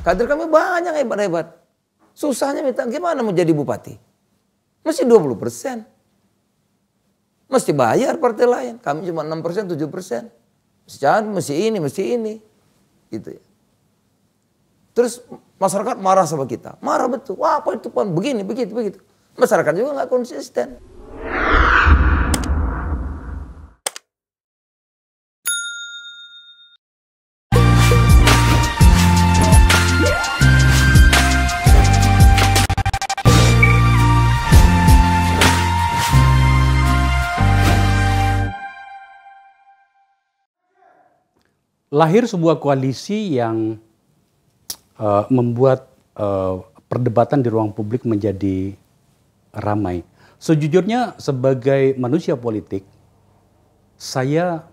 Kader kami banyak hebat-hebat. Susahnya minta gimana mau jadi bupati? Mesti 20 persen. Mesti bayar partai lain. Kami cuma 6 persen, 7 persen. Mesti mesti ini, mesti ini. Gitu ya. Terus masyarakat marah sama kita. Marah betul. Wah apa itu pun Begini, begitu, begitu. Masyarakat juga nggak konsisten. lahir sebuah koalisi yang uh, membuat uh, perdebatan di ruang publik menjadi ramai. Sejujurnya sebagai manusia politik, saya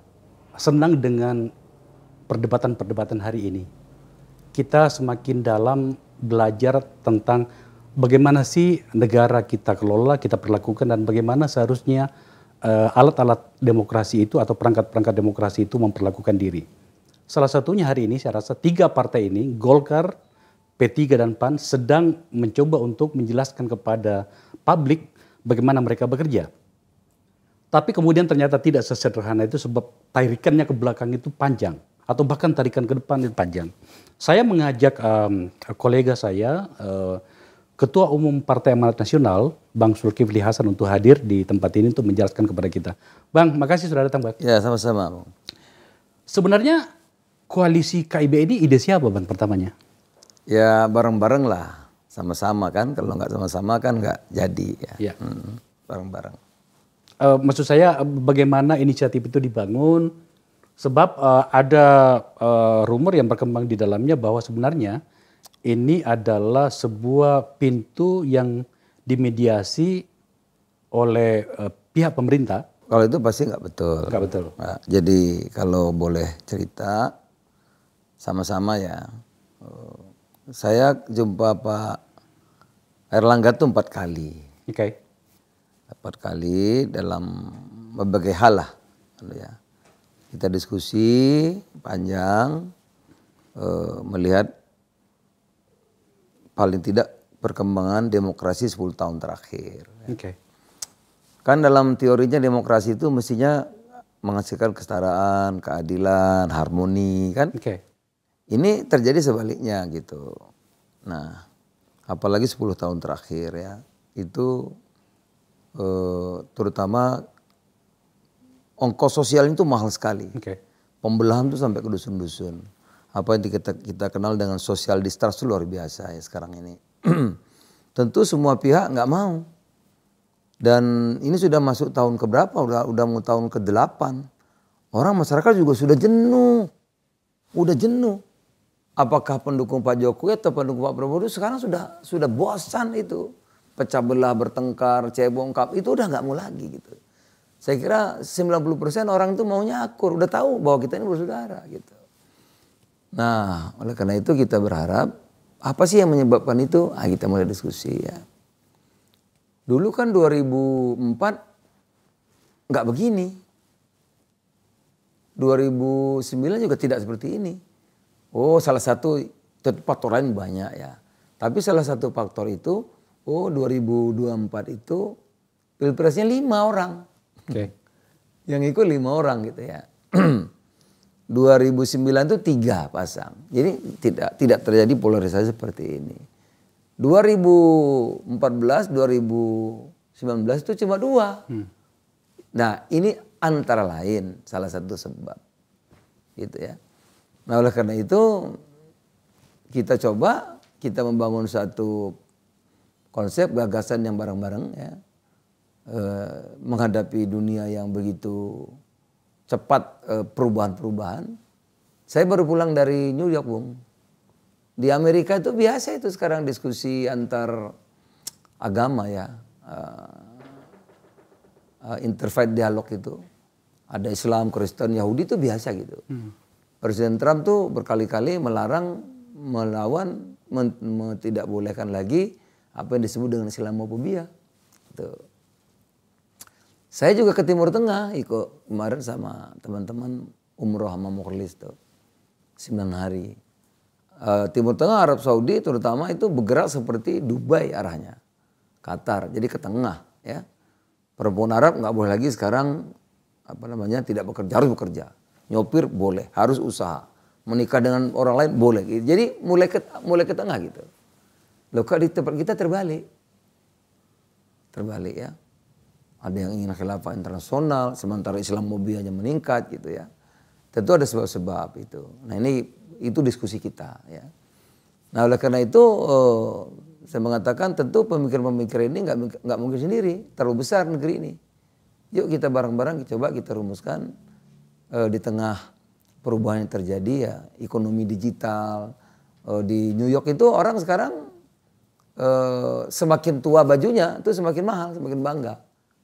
senang dengan perdebatan-perdebatan hari ini. Kita semakin dalam belajar tentang bagaimana sih negara kita kelola, kita perlakukan, dan bagaimana seharusnya eh, alat-alat uh, alat -alat demokrasi itu atau perangkat-perangkat demokrasi itu memperlakukan diri. Salah satunya hari ini saya rasa tiga partai ini, Golkar, P3 dan PAN sedang mencoba untuk menjelaskan kepada publik bagaimana mereka bekerja. Tapi kemudian ternyata tidak sesederhana itu sebab tarikannya ke belakang itu panjang atau bahkan tarikan ke depan itu panjang. Saya mengajak um, kolega saya uh, Ketua Umum Partai Amanat Nasional, Bang Zulkifli Hasan untuk hadir di tempat ini untuk menjelaskan kepada kita. Bang, makasih sudah datang, Bang. Ya, sama-sama. Sebenarnya koalisi KIB ini ide siapa Bang pertamanya? Ya bareng-bareng lah, sama-sama kan. Kalau nggak sama-sama kan nggak jadi ya. ya. Hmm, bareng-bareng. Uh, maksud saya eh, bagaimana inisiatif itu dibangun? Sebab uh, ada uh, rumor yang berkembang di dalamnya bahwa sebenarnya ini adalah sebuah pintu yang dimediasi oleh uh, pihak pemerintah. Kalau itu pasti nggak betul. Nggak betul. Nah, jadi kalau boleh cerita, sama-sama ya. Saya jumpa Pak Erlangga tuh empat kali. Oke. Okay. Empat kali dalam berbagai hal lah, gitu ya. Kita diskusi panjang eh, melihat paling tidak perkembangan demokrasi 10 tahun terakhir. Oke. Okay. Kan dalam teorinya demokrasi itu mestinya menghasilkan kesetaraan, keadilan, harmoni kan? Oke. Okay. Ini terjadi sebaliknya gitu. Nah, apalagi 10 tahun terakhir ya, itu eh, terutama ongkos sosial itu mahal sekali. Okay. Pembelahan itu sampai ke dusun-dusun. Apa yang kita, kita kenal dengan social distrust luar biasa ya sekarang ini. Tentu semua pihak nggak mau. Dan ini sudah masuk tahun keberapa? Udah udah mau tahun ke delapan. Orang masyarakat juga sudah jenuh. Udah jenuh apakah pendukung Pak Jokowi atau pendukung Pak Prabowo sekarang sudah sudah bosan itu pecah belah bertengkar cebong kap itu udah nggak mau lagi gitu saya kira 90% orang itu maunya akur udah tahu bahwa kita ini bersaudara gitu nah oleh karena itu kita berharap apa sih yang menyebabkan itu ah kita mulai diskusi ya dulu kan 2004 nggak begini 2009 juga tidak seperti ini Oh, salah satu faktor lain banyak ya. Tapi salah satu faktor itu, oh 2024 itu pilpresnya lima orang. Okay. yang ikut lima orang gitu ya. 2009 itu tiga pasang. Jadi tidak tidak terjadi polarisasi seperti ini. 2014, 2019 itu cuma dua. Hmm. Nah ini antara lain salah satu sebab. Gitu ya. Nah oleh karena itu kita coba kita membangun satu konsep gagasan yang bareng-bareng ya e, menghadapi dunia yang begitu cepat eh, perubahan-perubahan. Saya baru pulang dari New York, Bung. Di Amerika itu biasa itu sekarang diskusi antar agama ya. uh, interfaith dialog itu. Ada Islam, Kristen, Yahudi itu biasa gitu. Hmm Presiden Trump tuh berkali-kali melarang melawan men, men, tidak bolehkan lagi apa yang disebut dengan Islamophobia. Tuh. Gitu. Saya juga ke Timur Tengah ikut kemarin sama teman-teman umroh sama mukhlis tuh. 9 hari. Uh, Timur Tengah Arab Saudi terutama itu bergerak seperti Dubai arahnya. Qatar. Jadi ke tengah ya. Perempuan Arab nggak boleh lagi sekarang apa namanya tidak bekerja harus bekerja. Nyopir boleh, harus usaha. Menikah dengan orang lain boleh. Jadi mulai ke mulai ke tengah gitu. Loh kok di tempat kita terbalik. Terbalik ya. Ada yang ingin khilafah internasional, sementara Islam mobilnya meningkat gitu ya. Tentu ada sebab-sebab itu. Nah ini itu diskusi kita ya. Nah oleh karena itu eh, saya mengatakan tentu pemikir-pemikir ini nggak nggak mungkin sendiri terlalu besar negeri ini. Yuk kita bareng-bareng coba kita rumuskan uh, di tengah perubahan yang terjadi ya ekonomi digital uh, di New York itu orang sekarang uh, semakin tua bajunya itu semakin mahal semakin bangga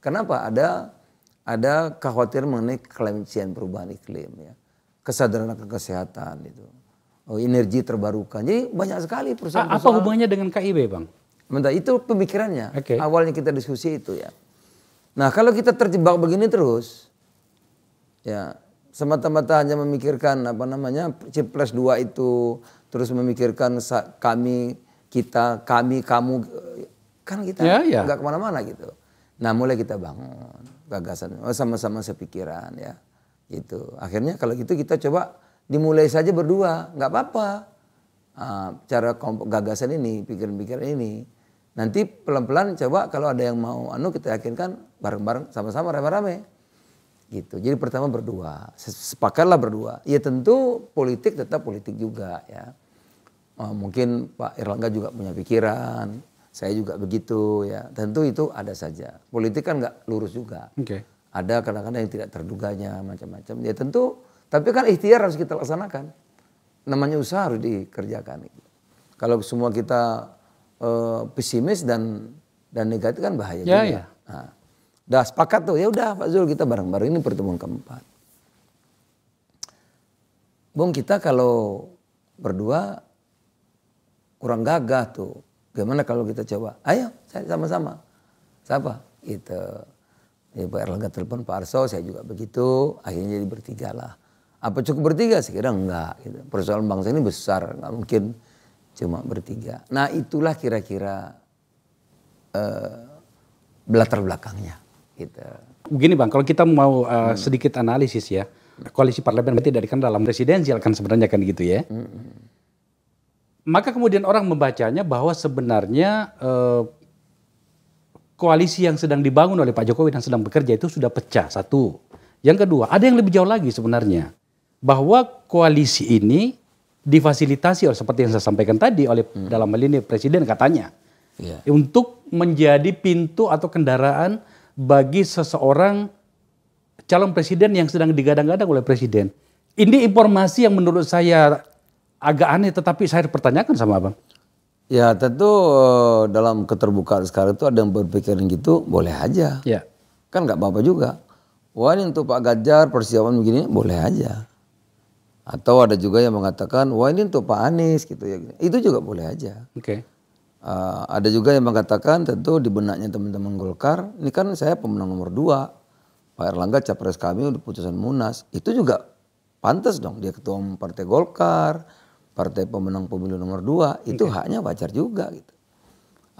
kenapa ada ada kekhawatiran mengenai kelemcian perubahan iklim ya kesadaran akan kesehatan itu oh, energi terbarukan jadi banyak sekali perusahaan, -perusahaan apa hubungannya dengan KIB bang Minta itu pemikirannya okay. awalnya kita diskusi itu ya nah kalau kita terjebak begini terus ya semata-mata hanya memikirkan apa namanya plus dua itu terus memikirkan kami kita kami kamu kan kita ya, ya. nggak kemana-mana gitu. Nah mulai kita bangun gagasan oh, sama-sama sepikiran ya gitu. Akhirnya kalau gitu kita coba dimulai saja berdua nggak apa-apa ah, cara kelompok gagasan ini pikiran-pikiran ini. Nanti pelan-pelan coba kalau ada yang mau anu kita yakinkan bareng-bareng sama-sama rame-rame gitu. Jadi pertama berdua, sepakatlah berdua. Ya tentu politik tetap politik juga ya. Oh, mungkin Pak Erlangga juga punya pikiran, saya juga begitu ya. Tentu itu ada saja. Politik kan nggak lurus juga. Okay. Ada kadang-kadang yang tidak terduganya macam-macam. Ya tentu, tapi kan ikhtiar harus kita laksanakan. Namanya usaha harus dikerjakan. Kalau semua kita uh, pesimis dan dan negatif kan bahaya yeah, juga. Yeah. Nah, Udah sepakat tuh, ya udah Pak Zul kita bareng-bareng ini pertemuan keempat. Bung kita kalau berdua kurang gagah tuh. Gimana kalau kita coba? Ayo saya sama-sama. Siapa? Itu. Ya, Pak Erlangga telepon Pak Arso, saya juga begitu. Akhirnya jadi bertiga lah. Apa cukup bertiga? Saya kira enggak. Gitu. Persoalan bangsa ini besar, enggak mungkin cuma bertiga. Nah itulah kira-kira uh, belakangnya. Gitu. Begini Bang, kalau kita mau uh, hmm. sedikit analisis ya, koalisi parlemen berarti dari kan dalam presidensial kan sebenarnya kan gitu ya. Hmm. Maka kemudian orang membacanya bahwa sebenarnya uh, koalisi yang sedang dibangun oleh Pak Jokowi dan sedang bekerja itu sudah pecah satu. Yang kedua, ada yang lebih jauh lagi sebenarnya bahwa koalisi ini difasilitasi oleh seperti yang saya sampaikan tadi oleh hmm. dalam hal ini presiden katanya yeah. untuk menjadi pintu atau kendaraan bagi seseorang calon presiden yang sedang digadang-gadang oleh presiden. Ini informasi yang menurut saya agak aneh tetapi saya pertanyakan sama Abang. Ya tentu eh, dalam keterbukaan sekarang itu ada yang berpikiran gitu boleh aja. Ya. Kan nggak apa-apa juga. Wah ini untuk Pak Ganjar persiapan begini boleh aja. Atau ada juga yang mengatakan wah ini untuk Pak Anies gitu ya. Itu juga boleh aja. Oke. Okay. Uh, ada juga yang mengatakan tentu di benaknya teman-teman Golkar, ini kan saya pemenang nomor dua, Pak Erlangga capres kami udah putusan Munas, itu juga pantas dong dia ketua umum Partai Golkar, partai pemenang pemilu nomor dua, itu okay. haknya wajar juga gitu.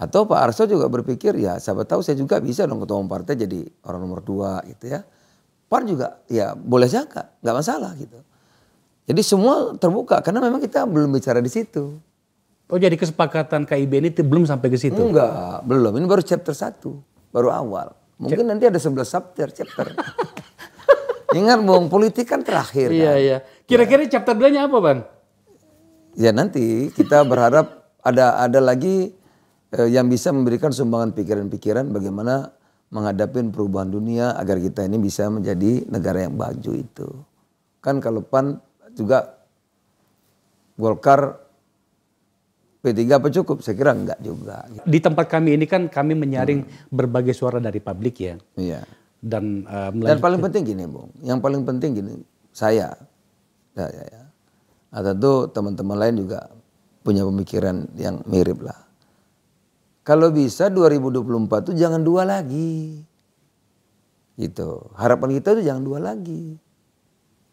Atau Pak Arso juga berpikir ya siapa tahu saya juga bisa dong ketua umum partai jadi orang nomor dua gitu ya. PAN juga ya boleh jangka nggak masalah gitu. Jadi semua terbuka karena memang kita belum bicara di situ. Oh jadi kesepakatan KIB ini belum sampai ke situ? Enggak, belum. Ini baru chapter 1, baru awal. Mungkin Cep nanti ada 11 chapter, chapter. Ingat Bung, politik kan terakhir iya, kan? iya. Kira-kira ya. chapter 2-nya apa Bang? Ya nanti kita berharap ada ada lagi eh, yang bisa memberikan sumbangan pikiran-pikiran bagaimana menghadapi perubahan dunia agar kita ini bisa menjadi negara yang baju itu. Kan kalau PAN juga Golkar P3 apa cukup? Saya kira enggak juga. Di tempat kami ini kan kami menyaring hmm. berbagai suara dari publik ya. Iya. Dan uh, Dan paling penting gini, Bung. Yang paling penting gini, saya. Ya, ya, ya. Nah, tentu teman-teman lain juga punya pemikiran yang mirip lah. Kalau bisa 2024 itu jangan dua lagi. Gitu. Harapan kita itu jangan dua lagi.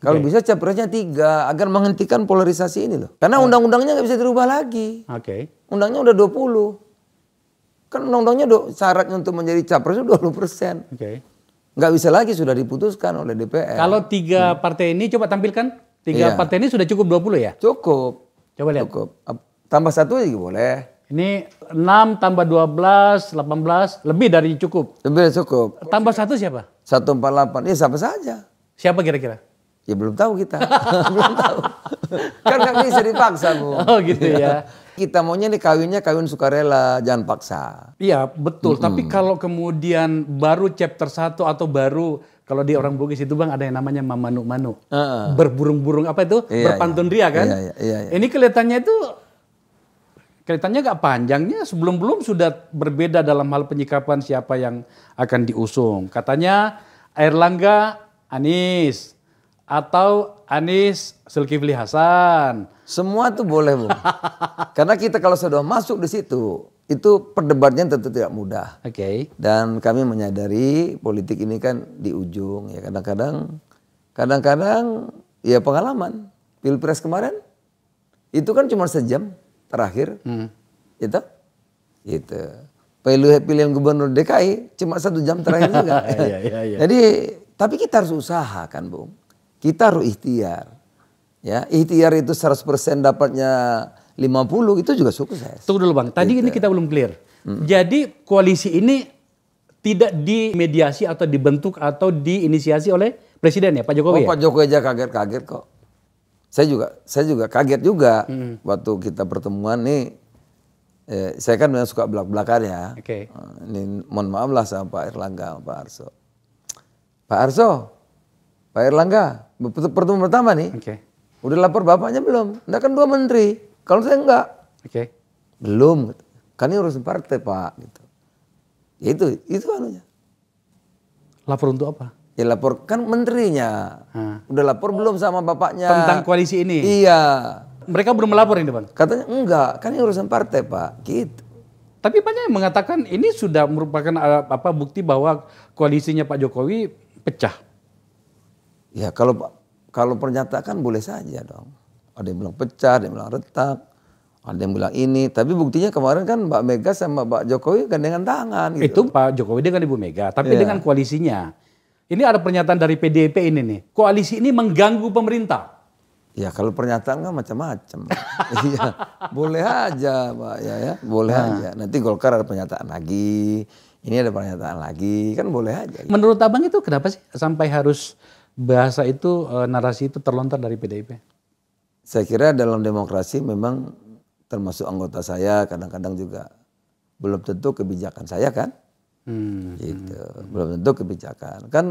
Kalau okay. bisa capresnya tiga agar menghentikan polarisasi ini loh. Karena oh. undang-undangnya nggak bisa dirubah lagi. Oke. Okay. Undangnya udah 20. Kan undang-undangnya syaratnya untuk menjadi capres itu 20 persen. Oke. Okay. Nggak bisa lagi sudah diputuskan oleh DPR. Kalau tiga hmm. partai ini coba tampilkan. Tiga iya. partai ini sudah cukup 20 ya? Cukup. Coba lihat. Cukup. Tambah satu lagi boleh. Ini 6 tambah 12, 18, lebih dari cukup. Lebih dari cukup. Tambah satu siapa? 148, ya siapa saja. Siapa kira-kira? Ya belum tahu kita, belum tahu. kan nggak bisa dipaksa bu. Oh gitu ya. Iya. Kita maunya nih kawinnya kawin sukarela, jangan paksa. Iya betul. Mm-hmm. Tapi kalau kemudian baru chapter 1 atau baru kalau di orang Bugis itu bang ada yang namanya mamanu manu, uh-uh. berburung-burung apa itu iya, iya. berpantun iya. kan? Iya, iya, iya, iya. Ini kelihatannya itu kelihatannya gak panjangnya sebelum belum sudah berbeda dalam hal penyikapan siapa yang akan diusung. Katanya Erlangga Anies, atau Anies Zulkifli Hasan. Semua tuh boleh, Bu. Karena kita kalau sudah masuk di situ, itu perdebatnya tentu tidak mudah. Oke. Okay. Dan kami menyadari politik ini kan di ujung ya kadang-kadang kadang-kadang ya pengalaman pilpres kemarin itu kan cuma sejam terakhir, hmm. itu, ya itu pilihan pilihan gubernur DKI cuma satu jam terakhir juga. ya, ya, ya. Jadi tapi kita harus usaha kan, Bung kita harus ikhtiar. Ya, ikhtiar itu 100% dapatnya 50 itu juga sukses. Tunggu dulu Bang, tadi gitu. ini kita belum clear. Hmm. Jadi koalisi ini tidak dimediasi atau dibentuk atau diinisiasi oleh presiden ya Pak Jokowi. Oh, ya? Pak Jokowi aja kaget-kaget kok. Saya juga saya juga kaget juga hmm. waktu kita pertemuan nih eh, saya kan memang suka belak-belakan ya. Oke. Okay. Eh, ini mohon maaf lah sama Pak Erlangga, Pak Arso. Pak Arso, Pak Erlangga, pertemuan pertama nih. Oke. Okay. Udah lapor bapaknya belum? Nggak kan dua menteri. Kalau saya enggak. Oke. Okay. Belum. Kan ini urusan partai pak. Gitu. Ya itu, itu anunya. Lapor untuk apa? Ya lapor kan menterinya. Ah. Udah lapor belum sama bapaknya? Tentang koalisi ini? Iya. Mereka belum melapor ini bang? Katanya enggak. Kan ini urusan partai pak. Gitu. Tapi banyak yang mengatakan ini sudah merupakan eh, apa bukti bahwa koalisinya Pak Jokowi pecah. Ya kalau kalau pernyataan boleh saja dong. Ada yang bilang pecah, ada yang bilang retak, ada yang bilang ini. Tapi buktinya kemarin kan Mbak Mega sama Pak Jokowi kan dengan tangan. Gitu. Itu Pak Jokowi dengan Ibu Mega, tapi ya. dengan koalisinya. Ini ada pernyataan dari PDIP ini nih, koalisi ini mengganggu pemerintah. Ya kalau pernyataan kan macam-macam. iya, boleh aja Pak ya, ya boleh nah. aja. Nanti Golkar ada pernyataan lagi, ini ada pernyataan lagi, kan boleh aja. Gitu. Menurut Abang itu kenapa sih sampai harus bahasa itu eh, narasi itu terlontar dari PDIP? Saya kira dalam demokrasi memang termasuk anggota saya kadang-kadang juga belum tentu kebijakan saya kan, hmm. gitu belum tentu kebijakan kan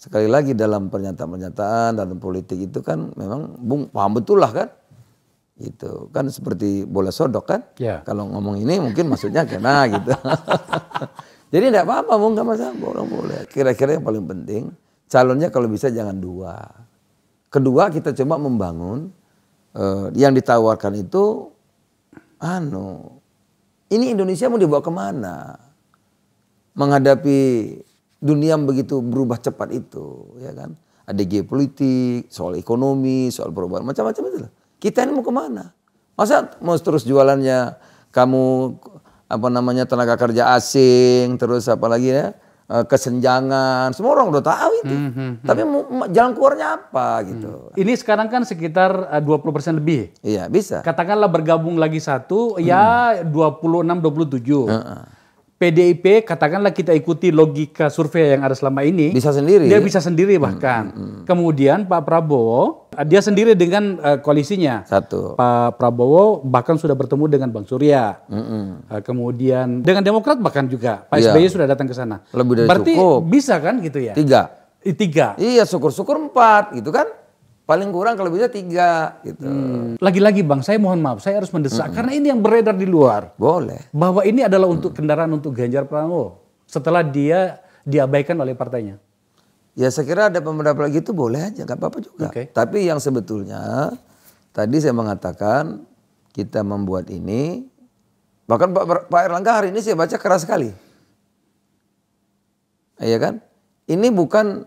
sekali lagi dalam pernyataan-pernyataan dalam politik itu kan memang bung paham betul lah kan itu kan seperti bola sodok kan yeah. kalau ngomong ini mungkin maksudnya kena gitu jadi tidak apa-apa bung nggak masalah boleh boleh kira-kira yang paling penting calonnya kalau bisa jangan dua. Kedua kita coba membangun uh, yang ditawarkan itu, anu, ini Indonesia mau dibawa kemana? Menghadapi dunia yang begitu berubah cepat itu, ya kan? Ada geopolitik, soal ekonomi, soal perubahan macam-macam itu lah. Kita ini mau kemana? Masa mau terus jualannya kamu apa namanya tenaga kerja asing terus apa lagi ya? Eh, kesenjangan, semua orang udah tahu itu. Hmm, hmm, hmm, Tapi jalan keluarnya apa gitu. Hmm. Ini sekarang kan sekitar 20% eh, lebih. Iya, bisa. Katakanlah bergabung lagi satu ya hmm. ya 26 27. dua Uh -uh. PDIP katakanlah kita ikuti logika survei yang ada selama ini bisa sendiri dia bisa sendiri hmm, bahkan hmm, hmm. kemudian Pak Prabowo eh, dia sendiri dengan uh, koalisinya satu Pak Prabowo bahkan sudah bertemu dengan Bang Surya hmm, hmm. Uh, kemudian dengan Demokrat bahkan juga Pak ya. SBY sudah datang ke sana lebih dari berarti cukup. bisa kan gitu ya tiga tiga iya syukur-syukur empat gitu kan paling kurang kalau bisa tiga gitu. lagi hmm. Lagi-lagi bang, saya mohon maaf, saya harus mendesak hmm. karena ini yang beredar di luar. Boleh. Bahwa ini adalah hmm. untuk kendaraan untuk Ganjar Pranowo setelah dia diabaikan oleh partainya. Ya saya kira ada pendapat lagi itu boleh aja, nggak apa-apa juga. Okay. Tapi yang sebetulnya tadi saya mengatakan kita membuat ini, bahkan Pak, Pak Erlangga hari ini saya baca keras sekali, iya kan? Ini bukan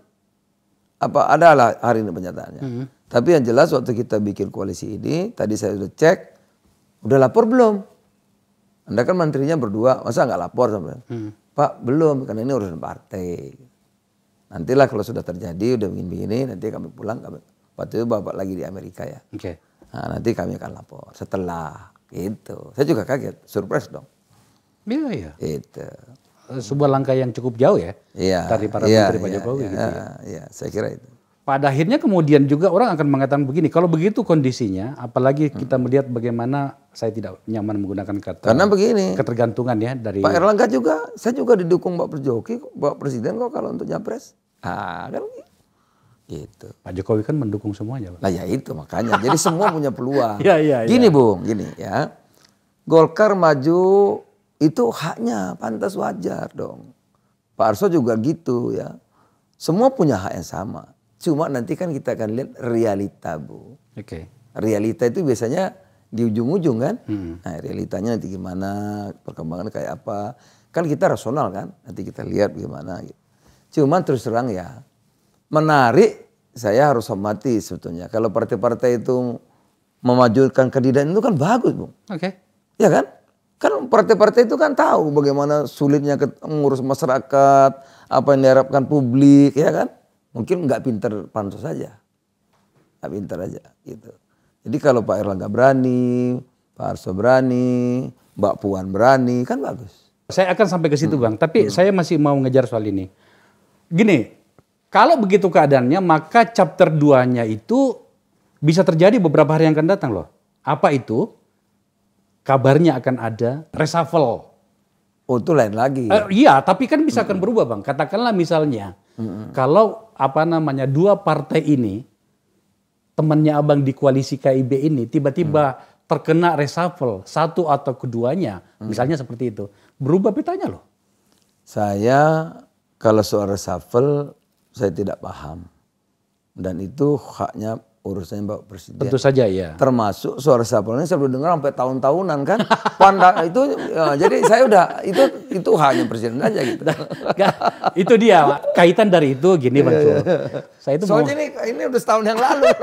apa Adalah hari ini pernyataannya. -hmm. Tapi yang jelas waktu kita bikin koalisi ini, tadi saya sudah cek, udah lapor belum? Anda kan menterinya berdua, masa nggak lapor sama hmm. Pak belum, karena ini urusan partai. Nantilah kalau sudah terjadi, udah begini-begini, nanti kami pulang. Kami, waktu itu bapak lagi di Amerika ya. Okay. Nah, nanti kami akan lapor setelah itu. Saya juga kaget, surprise dong. Iya ya. Itu eh, sebuah langkah yang cukup jauh ya, Iya. dari para ya, menteri Pak iya, Jokowi. Iya, gitu ya, ya, saya kira itu pada akhirnya kemudian juga orang akan mengatakan begini, kalau begitu kondisinya, apalagi kita hmm. melihat bagaimana saya tidak nyaman menggunakan kata karena begini ketergantungan ya dari Pak Erlangga juga, saya juga didukung Pak Perjoki, Pak Presiden kok kalau untuk nyapres, ah kan gitu. Pak Jokowi kan mendukung semuanya. Pak. Nah ya itu makanya, jadi semua punya peluang. Ya, ya, ya, gini ya. Bung, gini ya, Golkar maju itu haknya, pantas wajar dong. Pak Arso juga gitu ya, semua punya hak yang sama Cuma nanti kan kita akan lihat realita, Bu. Oke. Okay. Realita itu biasanya di ujung-ujung kan. Hmm. Nah, realitanya nanti gimana, perkembangan kayak apa. Kan kita rasional kan, nanti kita lihat gimana gitu. Cuma terus terang ya, menarik saya harus hormati sebetulnya. Kalau partai-partai itu memajukan kandidat itu kan bagus, bu, Oke. Okay. Ya kan? Kan partai-partai itu kan tahu bagaimana sulitnya mengurus masyarakat, apa yang diharapkan publik, ya kan? Mungkin nggak pinter pansus saja. Nggak pinter aja gitu. Jadi kalau Pak Erlangga berani, Pak Arso berani, Mbak Puan berani, kan bagus. Saya akan sampai ke situ hmm. Bang, tapi hmm. saya masih mau ngejar soal ini. Gini, kalau begitu keadaannya maka chapter 2-nya itu bisa terjadi beberapa hari yang akan datang loh. Apa itu? Kabarnya akan ada reshuffle. Oh itu lain lagi. Uh, iya, tapi kan bisa akan hmm. berubah bang. Katakanlah misalnya kalau apa namanya dua partai ini temannya abang di koalisi KIB ini tiba-tiba hmm. terkena reshuffle satu atau keduanya, hmm. misalnya seperti itu, berubah petanya loh. Saya kalau soal reshuffle saya tidak paham dan itu haknya urusannya Pak Presiden. Tentu saja ya. Termasuk suara sapolnya saya belum dengar sampai tahun-tahunan kan. Panda itu ya, jadi saya udah itu itu hanya presiden aja gitu. Nah, Gak, itu dia Kaitan dari itu gini Bang yeah, yeah. Iya. Saya itu Soalnya mau... ini ini udah setahun yang lalu.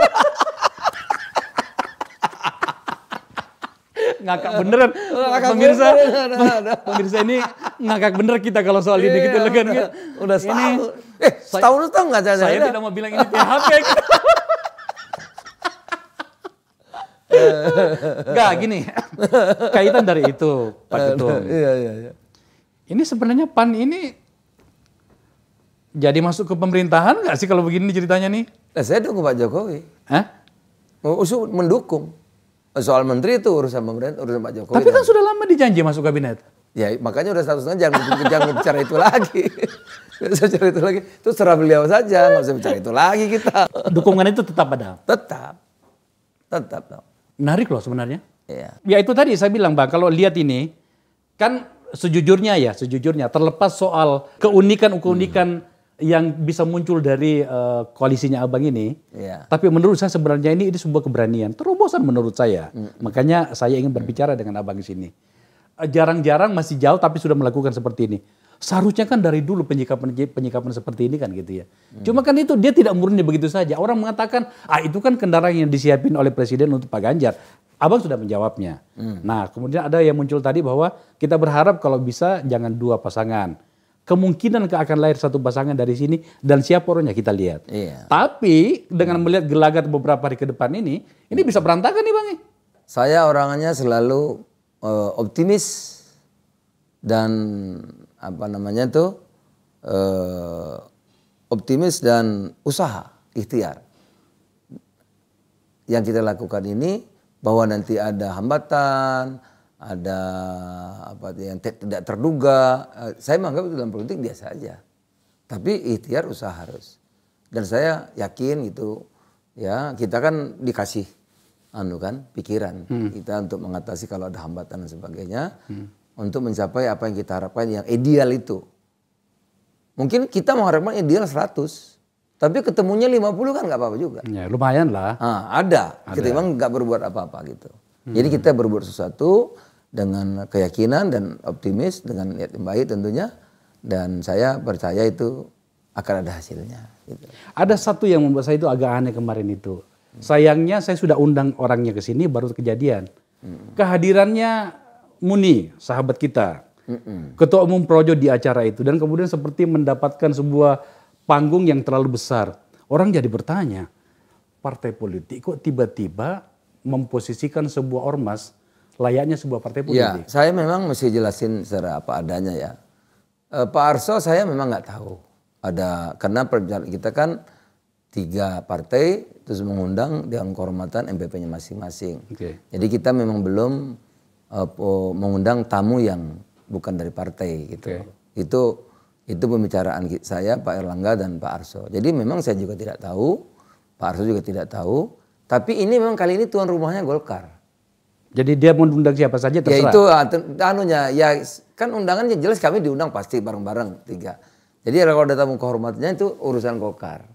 ngakak beneran. Ngakak pemirsa, beneran. pemirsa ini ngakak bener kita kalau soal ini kita gitu iya, loh kan, ya. Udah setahun. eh, setahun itu enggak Saya, saya tidak mau bilang ini PHP. Enggak gini, kaitan dari itu Pak Ketum. Iya, iya, iya. Ini sebenarnya PAN ini jadi masuk ke pemerintahan nggak sih kalau begini ceritanya nih? Nah, saya dukung Pak Jokowi. Hah? Oh, Usul mendukung. Soal menteri itu urusan pemerintah, urusan Pak Jokowi. Tapi kan, sudah lama dijanji masuk kabinet. Ya makanya udah satu setengah jangan, jangan bicara itu lagi. bicara itu lagi. Itu serah beliau saja, nggak usah bicara itu lagi kita. Dukungan itu tetap ada? Tetap. Tetap menarik loh sebenarnya. Iya. Ya itu tadi saya bilang bang, kalau lihat ini kan sejujurnya ya, sejujurnya terlepas soal keunikan-keunikan hmm. yang bisa muncul dari uh, koalisinya abang ini, iya. tapi menurut saya sebenarnya ini ini sebuah keberanian, terobosan menurut saya. Hmm. Makanya saya ingin berbicara hmm. dengan abang di sini. Eh, jarang-jarang masih jauh tapi sudah melakukan seperti ini. Seharusnya kan dari dulu penyikapan penyikapan seperti ini kan gitu ya. Hmm. Cuma kan itu dia tidak murni begitu saja. Orang mengatakan, ah itu kan kendaraan yang disiapin oleh presiden untuk Pak Ganjar. Abang sudah menjawabnya. Hmm. Nah kemudian ada yang muncul tadi bahwa kita berharap kalau bisa jangan dua pasangan kemungkinan akan lahir satu pasangan dari sini dan siapa orangnya kita lihat. Iya. Tapi dengan melihat gelagat beberapa hari ke depan ini, ini bisa berantakan nih Bang. Saya orangnya selalu uh, optimis dan apa namanya itu eh, optimis dan usaha ikhtiar yang kita lakukan ini bahwa nanti ada hambatan ada apa yang tidak terduga eh, saya menganggap itu dalam politik biasa aja tapi ikhtiar usaha harus dan saya yakin itu ya kita kan dikasih anu kan pikiran hmm. kita untuk mengatasi kalau ada hambatan dan sebagainya hmm untuk mencapai apa yang kita harapkan yang ideal itu. Mungkin kita mengharapkan ideal 100, tapi ketemunya 50 kan nggak apa-apa juga. Ya, lumayan lah. Nah, ada. ada. Kita memang nggak berbuat apa-apa gitu. Hmm. Jadi kita berbuat sesuatu dengan keyakinan dan optimis dengan niat yang baik tentunya dan saya percaya itu akan ada hasilnya. Gitu. Ada satu yang membuat saya itu agak aneh kemarin itu. Sayangnya saya sudah undang orangnya ke sini baru kejadian. Hmm. Kehadirannya Muni, sahabat kita, Mm-mm. ketua umum Projo di acara itu dan kemudian seperti mendapatkan sebuah panggung yang terlalu besar. Orang jadi bertanya, partai politik kok tiba-tiba memposisikan sebuah ormas layaknya sebuah partai ya, politik? Ya, saya memang mesti jelasin secara apa adanya ya. E, Pak Arso saya memang nggak tahu ada karena perjalanan kita kan tiga partai terus mengundang dengan kehormatan MPP-nya masing-masing. Okay. Jadi kita memang belum uh, mengundang tamu yang bukan dari partai gitu. Okay. Itu itu pembicaraan saya Pak Erlangga dan Pak Arso. Jadi memang saya juga tidak tahu, Pak Arso juga tidak tahu, tapi ini memang kali ini tuan rumahnya Golkar. Jadi dia mengundang siapa saja ya terserah. Ya itu ah, anunya ya kan undangannya jelas kami diundang pasti bareng-bareng tiga. Jadi kalau ada tamu kehormatannya itu urusan Golkar.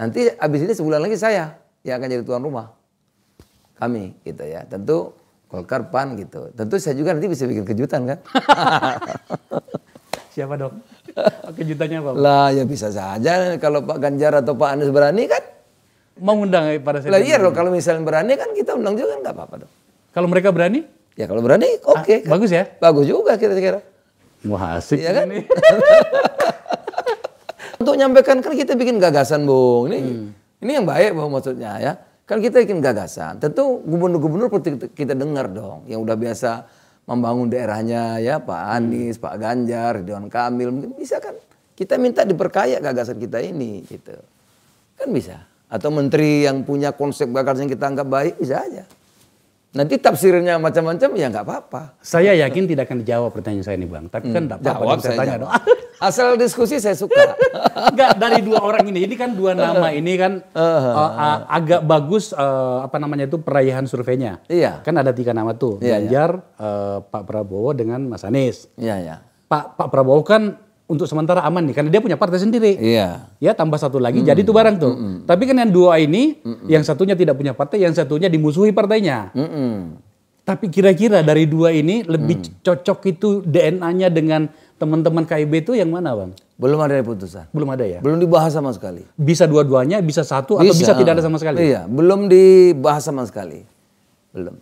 Nanti abis ini sebulan lagi saya yang akan jadi tuan rumah. Kami gitu ya. Tentu Golkar PAN gitu. Tentu saya juga nanti bisa bikin kejutan kan. Siapa dong? Kejutannya apa? Lah ya bisa saja kalau Pak Ganjar atau Pak Anies berani kan. Mau undang ya pada saya. Lah iya loh kalau misalnya berani kan kita undang juga kan? nggak apa-apa dong. Kalau mereka berani? Ya kalau berani oke. Okay, ah, kan. Bagus ya? Bagus juga kira-kira. Wah asik ya kan? Untuk nyampaikan kan kita bikin gagasan Bung. Ini hmm. ini yang baik Bung maksudnya ya. Kalau kita bikin gagasan, tentu gubernur-gubernur seperti kita dengar dong, yang udah biasa membangun daerahnya ya Pak Anies, hmm. Pak Ganjar, Ridwan Kamil, mungkin bisa kan kita minta diperkaya gagasan kita ini gitu. Kan bisa. Atau menteri yang punya konsep gagasan yang kita anggap baik bisa aja. Nanti tafsirnya macam-macam ya nggak apa-apa. Saya yakin tidak akan dijawab pertanyaan saya ini Bang. Tapi kan hmm, kan nggak apa-apa saya tanya dong. Asal diskusi saya suka. Enggak dari dua orang ini, ini kan dua nama ini kan uh, uh, agak bagus uh, apa namanya itu perayaan surveinya. Iya. Kan ada tiga nama tuh, iya, iya. Ganjar, iya. Uh, Pak Prabowo dengan Mas Anies. Iya iya. Pak Pak Prabowo kan untuk sementara aman nih karena dia punya partai sendiri. Iya. Ya tambah satu lagi mm. jadi itu barang tuh. Mm -mm. Tapi kan yang dua ini mm -mm. yang satunya tidak punya partai, yang satunya dimusuhi partainya. Mm -mm. Tapi kira-kira dari dua ini lebih mm. cocok itu DNA-nya dengan teman-teman KIB itu yang mana bang? Belum ada putusan. Belum ada ya? Belum dibahas sama sekali. Bisa dua-duanya, bisa satu, bisa, atau bisa tidak ada sama sekali? Iya, belum dibahas sama sekali. Belum.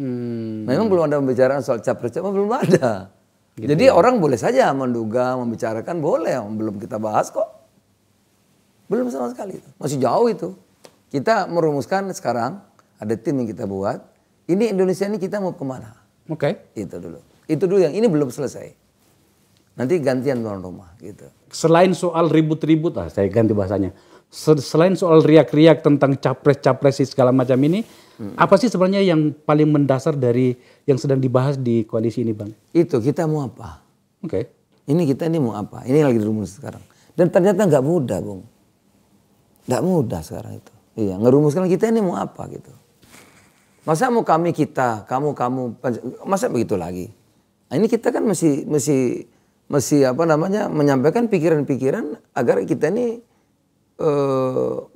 Hmm. Memang belum ada pembicaraan soal capres capres belum ada. Gitu Jadi ya. orang boleh saja menduga, membicarakan boleh, belum kita bahas kok. Belum sama sekali. Masih jauh itu. Kita merumuskan sekarang ada tim yang kita buat. Ini Indonesia ini kita mau kemana? Oke. Okay. Itu dulu. Itu dulu yang ini belum selesai. Nanti gantian tuan rumah gitu. Selain soal ribut-ribut, lah saya ganti bahasanya. Selain soal riak-riak tentang capres-capres segala macam ini, hmm. apa sih sebenarnya yang paling mendasar dari yang sedang dibahas di koalisi ini, Bang? Itu kita mau apa? Oke. Okay. Ini kita ini mau apa? Ini lagi rumus sekarang. Dan ternyata nggak mudah, Bung. Nggak mudah sekarang itu. Iya, ngerumuskan kita ini mau apa gitu. Masa mau kami kita, kamu kamu, masa begitu lagi? Nah, ini kita kan masih masih mesti apa namanya menyampaikan pikiran-pikiran agar kita ini e,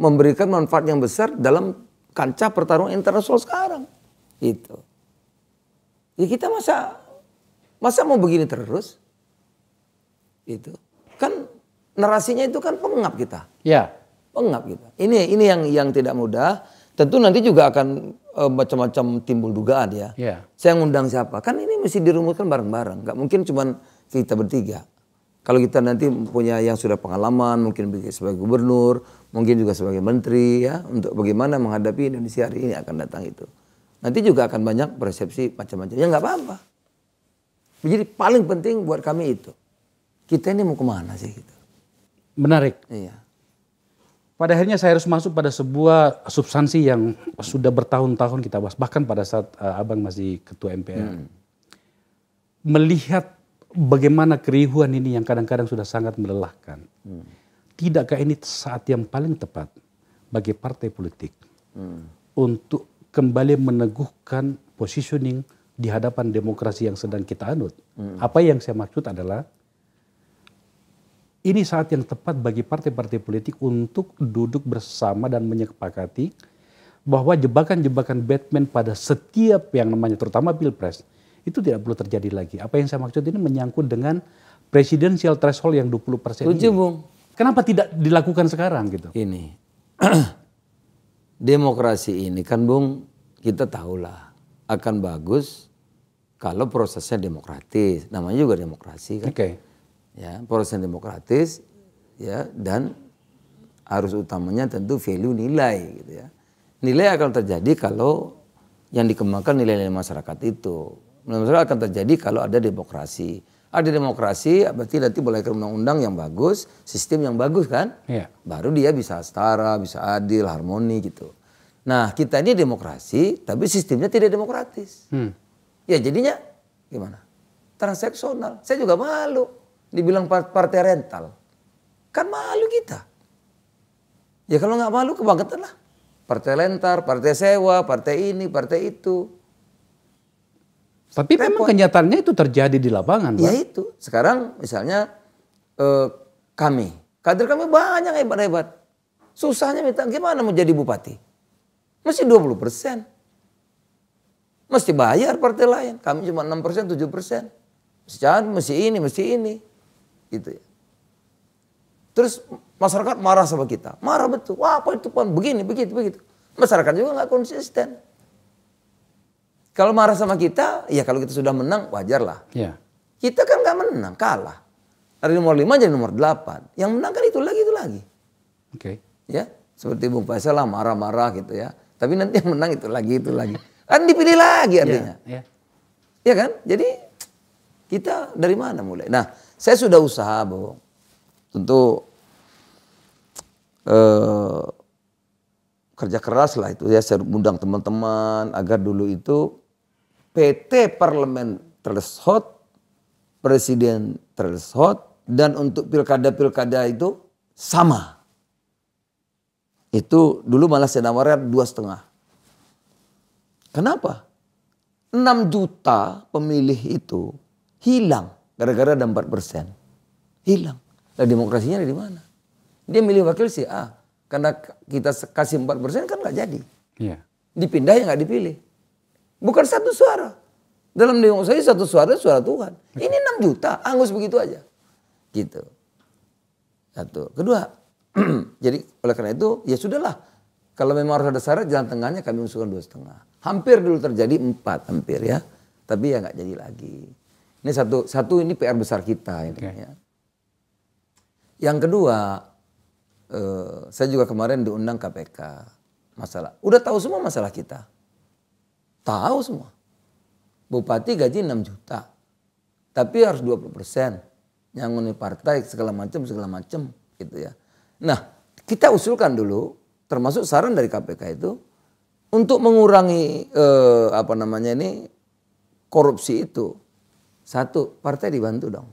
memberikan manfaat yang besar dalam kancah pertarungan internasional sekarang itu. ya kita masa masa mau begini terus itu kan narasinya itu kan pengap kita ya pengap kita ini ini yang yang tidak mudah tentu nanti juga akan eh, macam-macam timbul dugaan ya. ya saya ngundang siapa kan ini mesti dirumuskan bareng-bareng nggak mungkin cuman kita bertiga. Kalau kita nanti punya yang sudah pengalaman, mungkin sebagai gubernur, mungkin juga sebagai menteri ya, untuk bagaimana menghadapi Indonesia hari ini akan datang itu. Nanti juga akan banyak persepsi macam-macam. Ya nggak apa-apa. Jadi paling penting buat kami itu. Kita ini mau kemana sih gitu. Menarik. Iya. Pada akhirnya saya harus masuk pada sebuah substansi yang sudah bertahun-tahun kita bahas. Bahkan pada saat uh, abang masih ketua MPR. Hmm. Melihat bagaimana keriuhan ini yang kadang-kadang sudah sangat melelahkan. Hmm. Tidakkah ini saat yang paling tepat bagi partai politik hmm. untuk kembali meneguhkan positioning di hadapan demokrasi yang sedang kita anut? Hmm. Apa yang saya maksud adalah ini saat yang tepat bagi partai-partai politik untuk duduk bersama dan menyepakati bahwa jebakan-jebakan Batman pada setiap yang namanya terutama pilpres itu tidak perlu terjadi lagi. Apa yang saya maksud ini menyangkut dengan presidensial threshold yang 20 persen. ini. Bung. Kenapa tidak dilakukan sekarang gitu? Ini demokrasi ini kan Bung kita tahulah akan bagus kalau prosesnya demokratis. Namanya juga demokrasi kan. Oke. Okay. Ya, prosesnya demokratis ya dan harus utamanya tentu value nilai gitu ya. Nilai akan terjadi kalau yang dikembangkan nilai-nilai masyarakat itu. Menurut akan terjadi kalau ada demokrasi. Ada demokrasi berarti nanti boleh ke undang-undang yang bagus, sistem yang bagus kan? Iya. Baru dia bisa setara, bisa adil, harmoni gitu. Nah kita ini demokrasi tapi sistemnya tidak demokratis. Hmm. Ya jadinya gimana? Transaksional. Saya juga malu dibilang partai rental. Kan malu kita. Ya kalau nggak malu kebangetan lah. Partai lentar, partai sewa, partai ini, partai itu. Tapi repot. memang kenyataannya itu terjadi di lapangan, ya Pak. Ya itu. Sekarang misalnya eh, kami, kader kami banyak hebat-hebat. Susahnya minta gimana mau jadi bupati? Mesti 20 persen. Mesti bayar partai lain. Kami cuma 6 persen, 7 persen. Mesti jalan, mesti ini, mesti ini. Gitu ya. Terus masyarakat marah sama kita. Marah betul. Wah apa itu pun begini, begitu, begitu. Masyarakat juga nggak konsisten. Kalau marah sama kita, ya kalau kita sudah menang wajar lah. Ya. Kita kan nggak menang, kalah. Dari nomor lima jadi nomor delapan. Yang menang kan itu lagi, itu lagi. Oke. Okay. Ya, seperti Bung Faisal lah marah-marah gitu ya. Tapi nanti yang menang itu lagi, itu lagi. Kan dipilih lagi artinya. Iya ya. Ya kan? Jadi kita dari mana mulai? Nah, saya sudah usaha bung. tentu eh, kerja keras lah itu ya saya undang teman-teman agar dulu itu PT Parlemen Terleshot, Presiden Terleshot, dan untuk pilkada-pilkada itu sama. Itu dulu malah saya nawarkan dua setengah. Kenapa? 6 juta pemilih itu hilang gara-gara ada empat persen. Hilang. Nah demokrasinya ada di mana? Dia milih wakil si A. Karena kita kasih empat persen kan nggak jadi. Iya. Dipindah ya nggak dipilih. Bukan satu suara. Dalam demo saya satu suara suara Tuhan. Ini 6 juta, angus begitu aja. Gitu. Satu. Kedua, jadi oleh karena itu ya sudahlah. Kalau memang harus ada syarat jalan tengahnya kami usulkan dua setengah. Hampir dulu terjadi empat hampir ya. Tapi ya nggak jadi lagi. Ini satu satu ini PR besar kita ini okay. ya. Yang kedua, eh, saya juga kemarin diundang KPK masalah. Udah tahu semua masalah kita. Tahu semua. Bupati gaji 6 juta. Tapi harus 20 persen. Nyanguni partai segala macam segala macam gitu ya. Nah kita usulkan dulu termasuk saran dari KPK itu untuk mengurangi eh, apa namanya ini korupsi itu satu partai dibantu dong.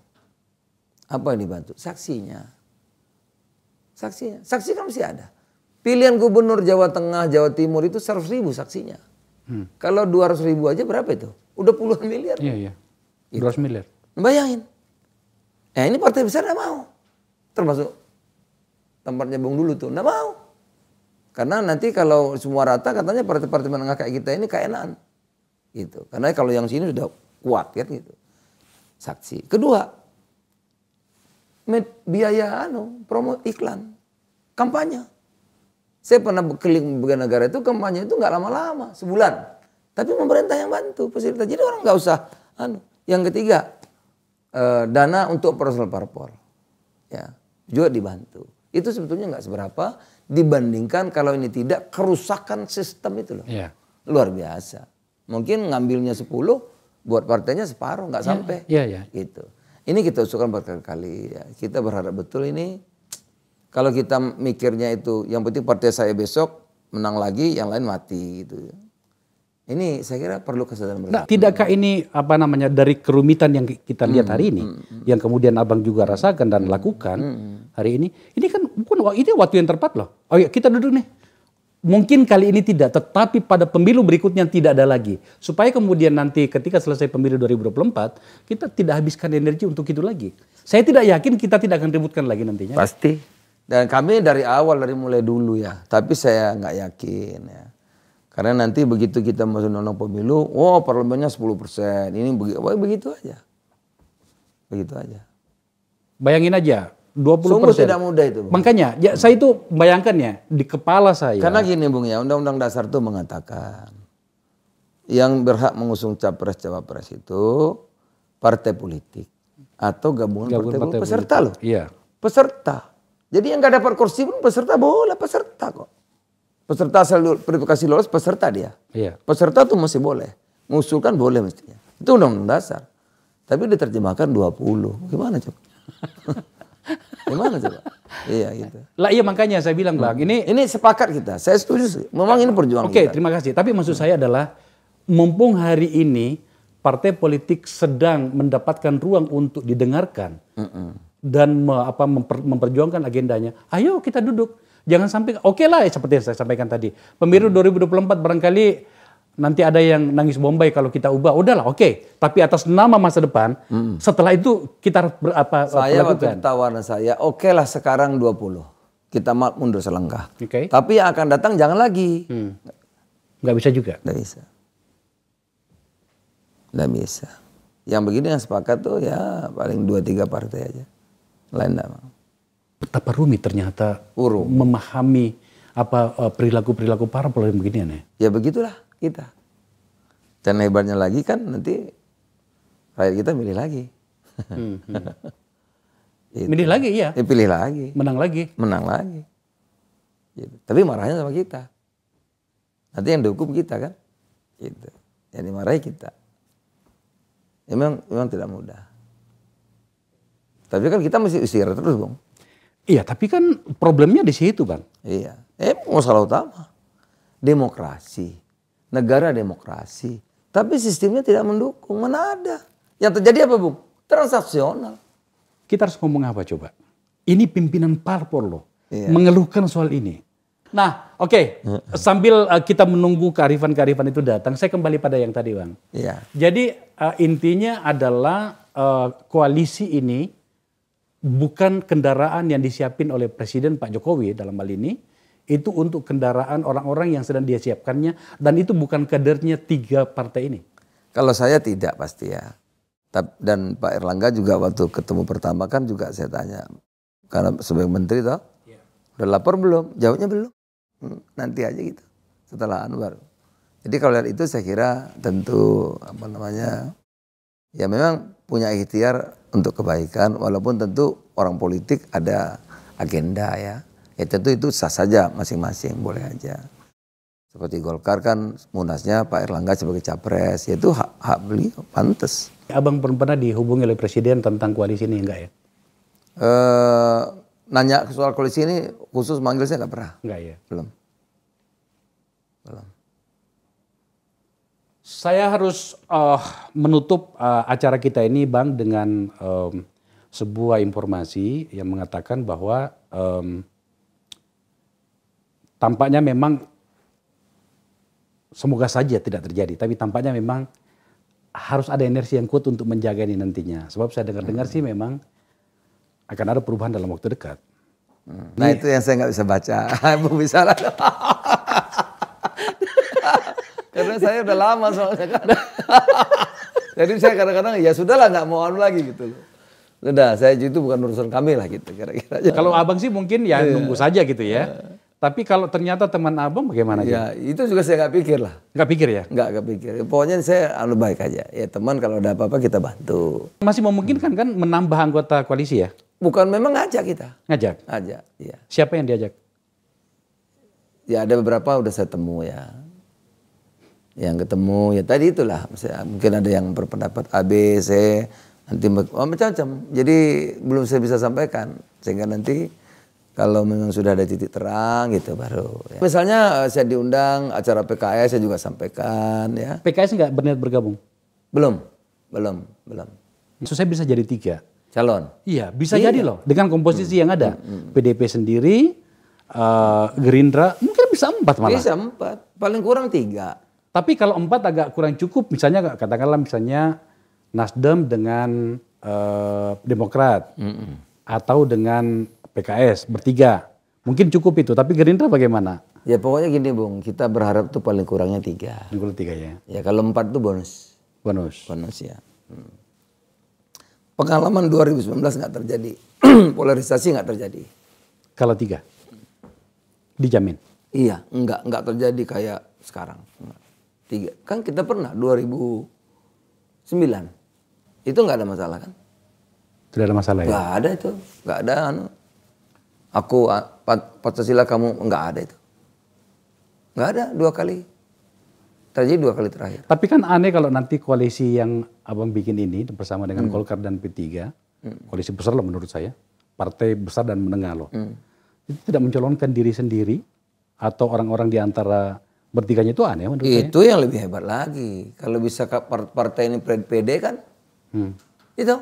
Apa yang dibantu? Saksinya. Saksinya. Saksi kan masih ada. Pilihan gubernur Jawa Tengah, Jawa Timur itu seratus ribu saksinya. Hmm. Kalau 200 ribu aja berapa itu? Udah puluhan miliar. Iya, iya. Gitu. 200 miliar. Bayangin. Eh ini partai besar gak mau. Termasuk tempatnya Bung Dulu tuh. Gak mau. Karena nanti kalau semua rata katanya partai-partai menengah kayak kita ini keenaan. Gitu. Karena kalau yang sini sudah kuat kan gitu. Saksi. Kedua, med biaya anu, promo iklan, kampanye. Saya pernah berkeliling berbagai negara itu kampanye itu nggak lama-lama, sebulan. Tapi pemerintah yang bantu, peserta. Jadi orang nggak usah. Anu. Yang ketiga, eh, dana untuk personal parpol. Ya, juga dibantu. Itu sebetulnya nggak seberapa dibandingkan kalau ini tidak kerusakan sistem itu loh. Ya. Luar biasa. Mungkin ngambilnya 10, buat partainya separuh, nggak iya. sampai. Iya ya. Itu Gitu. Ini kita usulkan berkali-kali. Ya. Kita berharap betul ini kalau kita mikirnya itu yang penting partai saya besok menang lagi, yang lain mati gitu. Ini saya kira perlu kesadaran bersama. Nah, tidakkah ini apa namanya dari kerumitan yang kita lihat hmm, hari ini, hmm, hmm, yang kemudian abang juga rasakan dan hmm, lakukan hmm, hmm. hari ini, ini kan bukan ini waktu yang tepat loh. Oh ya kita duduk nih. Mungkin kali ini tidak, tetapi pada pemilu berikutnya tidak ada lagi. Supaya kemudian nanti ketika selesai pemilu 2024, kita tidak habiskan energi untuk itu lagi. Saya tidak yakin kita tidak akan ributkan lagi nantinya. Pasti. Dan kami dari awal dari mulai dulu ya, tapi saya nggak yakin ya. Karena nanti begitu kita masuk undang pemilu, oh parlemennya 10 persen, ini begitu, oh, begitu aja. Begitu aja. Bayangin aja, 20 Sungguh persen. tidak mudah itu. Bung. Makanya, ya, saya itu bayangkan ya, di kepala saya. Karena gini Bung ya, Undang-Undang Dasar itu mengatakan, yang berhak mengusung capres-cawapres itu partai politik atau gabungan, gabungan partai, partai politik. Peserta loh. Iya. Peserta jadi yang nggak dapat kursi pun peserta boleh peserta kok. Peserta asal verifikasi lolos peserta dia. Iya. Peserta tuh masih boleh. Mengusulkan boleh mestinya. Itu undang-undang dasar. Tapi diterjemahkan 20. Gimana coba? Gimana coba? Iya gitu. Lah iya makanya saya bilang Bang, iya. ini ini sepakat kita. Saya setuju. Memang ini perjuangan Oke, okay, terima kasih. Tapi maksud saya adalah mumpung hari ini partai politik sedang mendapatkan ruang untuk didengarkan. Hmm -mm dan me, apa, memper, memperjuangkan agendanya, ayo kita duduk. Jangan sampai, oke okay lah ya, seperti yang saya sampaikan tadi. Pemilu 2024 hmm. barangkali nanti ada yang nangis Bombay kalau kita ubah, udahlah oke. Okay. Tapi atas nama masa depan, hmm. setelah itu kita harus berapa Saya waktu tawaran saya, oke okay lah sekarang 20. Kita mundur selangkah. Okay. Tapi yang akan datang jangan lagi. Hmm. Gak bisa juga? Gak bisa. Gak bisa. Yang begini yang sepakat tuh ya paling 2-3 partai aja. Lain tidak mau. Betapa rumit ternyata Urung. memahami apa eh, perilaku-perilaku parpol yang begini ya. Ya begitulah kita. Dan hebatnya lagi kan nanti rakyat kita milih lagi. Hmm, hmm. Gitu. Milih lagi iya. Ya, pilih lagi. Menang lagi. Menang lagi. Gitu. Tapi marahnya sama kita. Nanti yang dihukum kita kan. Gitu. Yang dimarahi kita. Ya memang, memang tidak mudah. Tapi kan kita mesti istirahat terus, Bang. Iya, tapi kan problemnya di situ, Bang. Iya. Eh, masalah utama. Demokrasi. Negara demokrasi. Tapi sistemnya tidak mendukung. Mana ada? Yang terjadi apa, Bung? Transaksional. Kita harus ngomong apa coba? Ini pimpinan parpol loh. Iya. Mengeluhkan soal ini. Nah, oke, okay. sambil uh, kita menunggu kearifan-kearifan itu datang, saya kembali pada yang tadi, Bang. Iya. Jadi uh, intinya adalah uh, koalisi ini bukan kendaraan yang disiapin oleh Presiden Pak Jokowi dalam hal ini, itu untuk kendaraan orang-orang yang sedang dia siapkannya dan itu bukan kadernya tiga partai ini. Kalau saya tidak pasti ya. Dan Pak Erlangga juga waktu ketemu pertama kan juga saya tanya karena sebagai menteri toh ya. udah lapor belum? Jawabnya belum. Hmm, nanti aja gitu setelah Anwar. Jadi kalau lihat itu saya kira tentu apa namanya ya memang punya ikhtiar untuk kebaikan walaupun tentu orang politik ada agenda ya. Ya tentu itu sah saja masing-masing boleh aja. Seperti Golkar kan munasnya Pak Erlangga sebagai capres, yaitu hak, hak beliau, pantas. Abang pernah dihubungi oleh Presiden tentang koalisi ini enggak ya? E, nanya soal koalisi ini khusus manggil saya enggak pernah. Enggak ya? Belum. Belum. Saya harus uh, menutup uh, acara kita ini, Bang, dengan um, sebuah informasi yang mengatakan bahwa um, tampaknya memang semoga saja tidak terjadi, tapi tampaknya memang harus ada energi yang kuat untuk menjaga ini nantinya. Sebab saya dengar-dengar hmm. sih memang akan ada perubahan dalam waktu dekat. Hmm. Nah itu yang saya nggak bisa baca, Bu bisa lah. Karena saya udah lama soalnya kan. Jadi saya kadang-kadang ya sudahlah nggak mau anu lagi gitu loh. Udah, saya itu bukan urusan kami lah gitu kira-kira. Kalau abang sih mungkin ya iya. nunggu saja gitu ya. Iya. Tapi kalau ternyata teman abang bagaimana? Ya gitu? itu juga saya nggak pikir lah. Nggak pikir ya? Nggak nggak pikir. Pokoknya saya anu baik aja. Ya teman kalau ada apa-apa kita bantu. Masih memungkinkan hmm. kan menambah anggota koalisi ya? Bukan memang ngajak kita. Ngajak. Ngajak. Iya. Siapa yang diajak? Ya ada beberapa udah saya temu ya yang ketemu ya tadi itulah misalnya, mungkin ada yang berpendapat A B C nanti oh, macam-macam jadi belum saya bisa sampaikan sehingga nanti kalau memang sudah ada titik terang gitu baru ya. misalnya eh, saya diundang acara PKS saya juga sampaikan ya PKS nggak berniat bergabung belum belum belum so saya bisa jadi tiga calon iya bisa iya. jadi loh dengan komposisi hmm. yang ada hmm. Mm, mm, PDP sendiri uh, Gerindra mungkin bisa empat malah bisa empat paling kurang tiga tapi kalau empat agak kurang cukup, misalnya katakanlah misalnya Nasdem dengan eh, Demokrat mm -mm. atau dengan PKS bertiga, mungkin cukup itu. Tapi Gerindra bagaimana? Ya pokoknya gini bung, kita berharap tuh paling kurangnya tiga. kurang tiga ya. Ya kalau empat tuh bonus. Bonus. Bonus ya. Hmm. Pengalaman 2019 nggak terjadi, polarisasi nggak terjadi. Kalau tiga, dijamin. Iya, nggak nggak terjadi kayak sekarang. Enggak tiga kan kita pernah 2009 itu nggak ada masalah kan tidak ada masalah ya nggak ada itu nggak ada anu aku pancasila kamu nggak ada itu nggak ada dua kali terjadi dua kali terakhir tapi kan aneh kalau nanti koalisi yang abang bikin ini bersama dengan hmm. Golkar dan P3 hmm. koalisi besar loh menurut saya partai besar dan menengah loh hmm. itu tidak mencalonkan diri sendiri atau orang-orang di antara bertiganya itu aneh menurut itu saya. yang lebih hebat lagi kalau bisa partai ini PD kan hmm. itu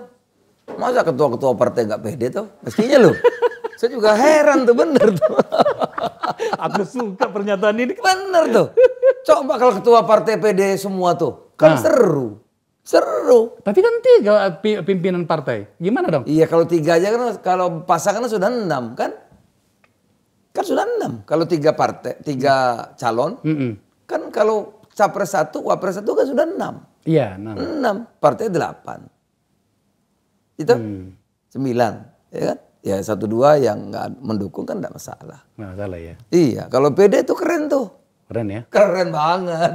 masa ketua-ketua partai nggak PD tuh mestinya loh saya juga heran tuh bener tuh aku suka pernyataan ini bener tuh coba kalau ketua partai PD semua tuh kan nah. seru seru tapi kan tiga pimpinan partai gimana dong iya kalau tiga aja kan kalau pasangan sudah enam kan Kan sudah enam. Kalau tiga partai, tiga calon, mm -mm. kan kalau capres satu, wapres satu kan sudah enam. Iya, enam. Enam, partai delapan. Itu mm. sembilan, ya kan? Ya satu dua yang nggak mendukung kan nggak masalah. Nggak masalah ya. Iya, kalau PD itu keren tuh. Keren ya? Keren banget.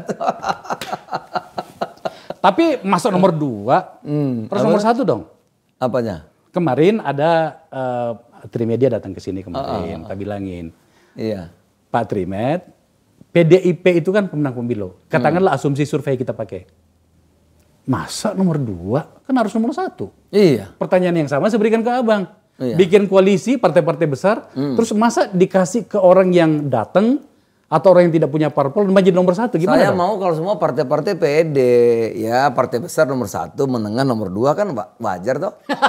Tapi masuk nomor dua, hmm. terus Apa? nomor satu dong. Apanya? Kemarin ada uh, Trimedia datang ke sini kemarin, uh, uh, uh. bilangin. Iya. Pak Trimed, PDIP itu kan pemenang pemilu. Katakanlah hmm. asumsi survei kita pakai. Masa nomor dua? Kan harus nomor satu. Iya. Pertanyaan yang sama saya berikan ke abang. Iya. Bikin koalisi partai-partai besar, hmm. terus masa dikasih ke orang yang datang atau orang yang tidak punya parpol menjadi nomor satu gimana? Saya dong? mau kalau semua partai-partai PD ya partai besar nomor satu menengah nomor dua kan wajar toh.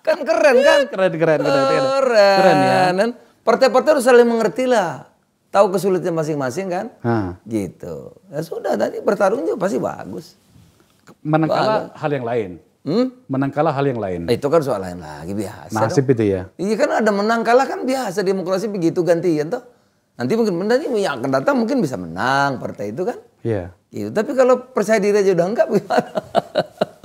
kan keren kan? Iya, keren, keren, keren. Keren, keren, keren ya. partai-partai harus saling mengerti lah. Tahu kesulitan masing-masing kan? Ha. Gitu. Ya sudah, tadi bertarung juga pasti bagus. menangkal hal yang lain. Hmm? Menang hal yang lain. Itu kan soal lain lagi biasa. Nasib dong. itu ya. Iya kan ada menang kan biasa demokrasi begitu gantian toh. Nanti mungkin nanti yang akan datang mungkin bisa menang partai itu kan. Iya. Yeah. Gitu. Tapi kalau percaya diri aja udah enggak bagaimana?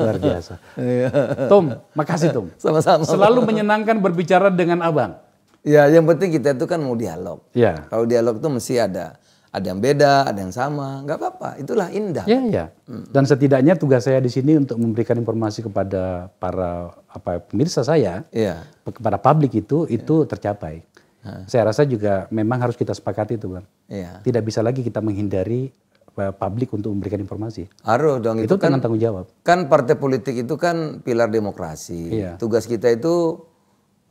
Luar biasa. Iya. Tom, makasih Tom. Sama-sama. Selalu menyenangkan berbicara dengan Abang. Ya, yang penting kita itu kan mau dialog. Ya. Kalau dialog itu mesti ada ada yang beda, ada yang sama, nggak apa-apa. Itulah indah. Ya, ya. Dan setidaknya tugas saya di sini untuk memberikan informasi kepada para apa pemirsa saya, ya. kepada publik itu iya. itu tercapai. Ha. Saya rasa juga memang harus kita sepakati itu, bang. Ya. Tidak bisa lagi kita menghindari Eh, publik untuk memberikan informasi. Harus dong itu, itu kan tanggung jawab. Kan partai politik itu kan pilar demokrasi. Iya. Tugas kita itu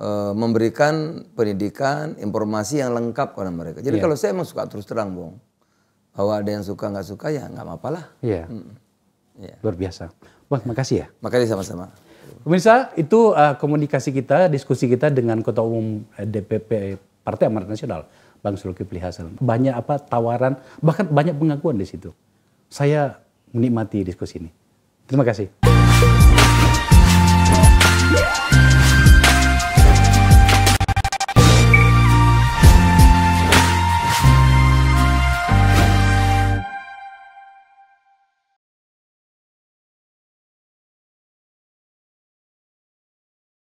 e, memberikan pendidikan, informasi yang lengkap kepada mereka. Jadi iya. kalau saya emang suka terus terang, Bung. Bahwa ada yang suka nggak suka ya nggak apa-apa lah. Iya. Hmm. Yeah. Luar biasa. Wah, makasih ya. Makasih sama-sama. Pemirsa, itu uh, komunikasi kita, diskusi kita dengan Ketua Umum DPP Partai Amanat Nasional Bang Zulkifli Hasan. Banyak apa tawaran, bahkan banyak pengakuan di situ. Saya menikmati diskusi ini. Terima kasih.